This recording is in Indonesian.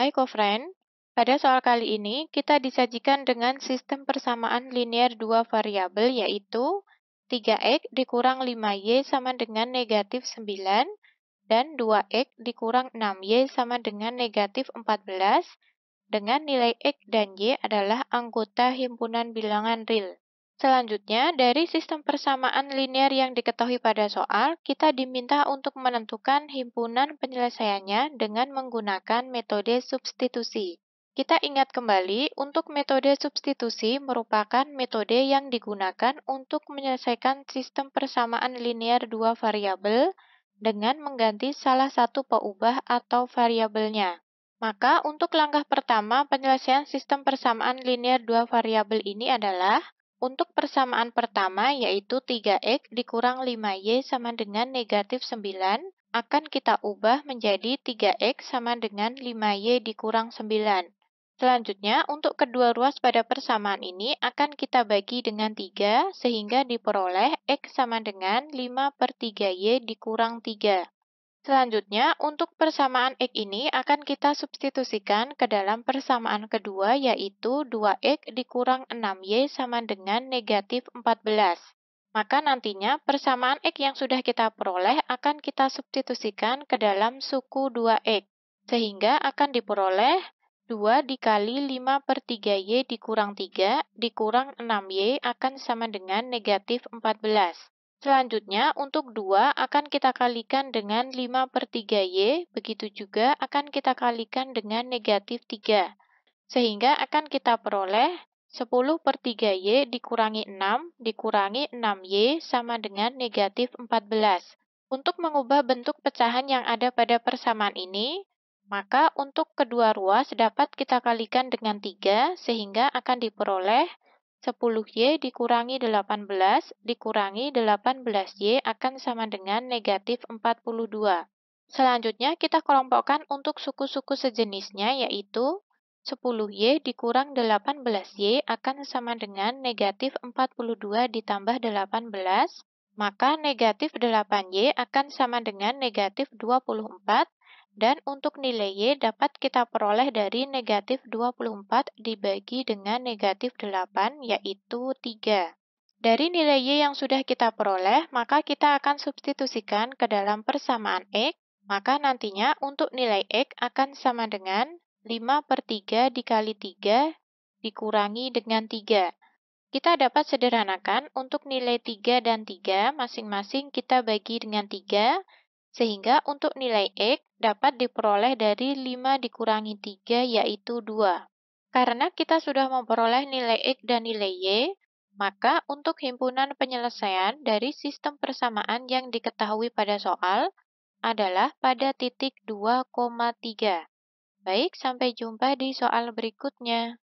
Hai kofren, pada soal kali ini kita disajikan dengan sistem persamaan linear dua variabel yaitu 3x dikurang 5y sama dengan negatif 9 dan 2x dikurang 6y sama dengan negatif 14 dengan nilai x dan y adalah anggota himpunan bilangan real. Selanjutnya, dari sistem persamaan linear yang diketahui pada soal, kita diminta untuk menentukan himpunan penyelesaiannya dengan menggunakan metode substitusi. Kita ingat kembali, untuk metode substitusi merupakan metode yang digunakan untuk menyelesaikan sistem persamaan linear dua variabel dengan mengganti salah satu peubah atau variabelnya. Maka untuk langkah pertama penyelesaian sistem persamaan linear dua variabel ini adalah untuk persamaan pertama yaitu 3x dikurang 5y sama dengan negatif 9 akan kita ubah menjadi 3x sama dengan 5y dikurang 9. Selanjutnya, untuk kedua ruas pada persamaan ini akan kita bagi dengan 3 sehingga diperoleh x sama dengan 5 per 3y dikurang 3. Selanjutnya, untuk persamaan X ini akan kita substitusikan ke dalam persamaan kedua yaitu 2X dikurang 6Y sama dengan negatif 14. Maka nantinya persamaan X yang sudah kita peroleh akan kita substitusikan ke dalam suku 2X, sehingga akan diperoleh 2 dikali 5 per 3Y dikurang 3 dikurang 6Y akan sama dengan negatif 14. Selanjutnya, untuk 2 akan kita kalikan dengan 5 per 3Y, begitu juga akan kita kalikan dengan negatif 3. Sehingga akan kita peroleh 10 per 3Y dikurangi 6 dikurangi 6Y sama dengan negatif 14. Untuk mengubah bentuk pecahan yang ada pada persamaan ini, maka untuk kedua ruas dapat kita kalikan dengan 3 sehingga akan diperoleh 10Y dikurangi 18 dikurangi 18Y akan sama dengan negatif 42. Selanjutnya kita kelompokkan untuk suku-suku sejenisnya yaitu 10Y dikurang 18Y akan sama dengan negatif 42 ditambah 18, maka negatif 8Y akan sama dengan negatif 24 dan untuk nilai Y dapat kita peroleh dari negatif 24 dibagi dengan negatif 8, yaitu 3. Dari nilai Y yang sudah kita peroleh, maka kita akan substitusikan ke dalam persamaan X, maka nantinya untuk nilai X akan sama dengan 5 per 3 dikali 3 dikurangi dengan 3. Kita dapat sederhanakan untuk nilai 3 dan 3, masing-masing kita bagi dengan 3, sehingga untuk nilai X dapat diperoleh dari 5 dikurangi 3 yaitu 2. Karena kita sudah memperoleh nilai X dan nilai Y, maka untuk himpunan penyelesaian dari sistem persamaan yang diketahui pada soal adalah pada titik 2,3. Baik, sampai jumpa di soal berikutnya.